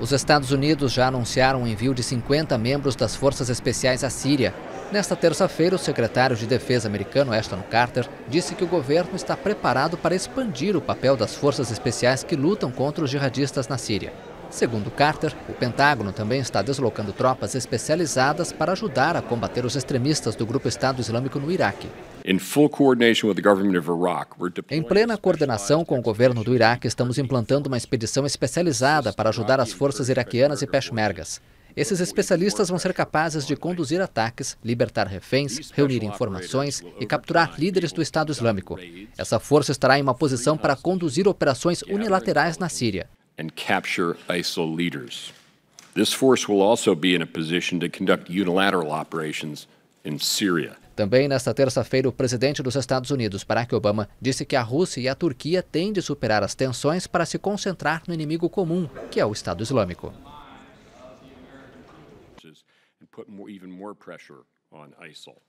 Os Estados Unidos já anunciaram o envio de 50 membros das Forças Especiais à Síria. Nesta terça-feira, o secretário de Defesa americano Ashton Carter disse que o governo está preparado para expandir o papel das forças especiais que lutam contra os jihadistas na Síria. Segundo Carter, o Pentágono também está deslocando tropas especializadas para ajudar a combater os extremistas do grupo Estado Islâmico no Iraque. Em plena coordenação com o governo do Iraque, estamos implantando uma expedição especializada para ajudar as forças iraquianas e peshmergas. Esses especialistas vão ser capazes de conduzir ataques, libertar reféns, reunir informações e capturar líderes do Estado Islâmico. Essa força estará em uma posição para conduzir operações unilaterais na Síria and capture ISIL leaders. This force will also be in a position to conduct unilateral operations in Syria. Também nesta terça-feira, o presidente dos Estados Unidos, Barack Obama, disse que a Rússia e a Turquia têm de superar as tensões para se concentrar no inimigo comum, que é o Estado Islâmico. and put more, even more pressure on ISIL.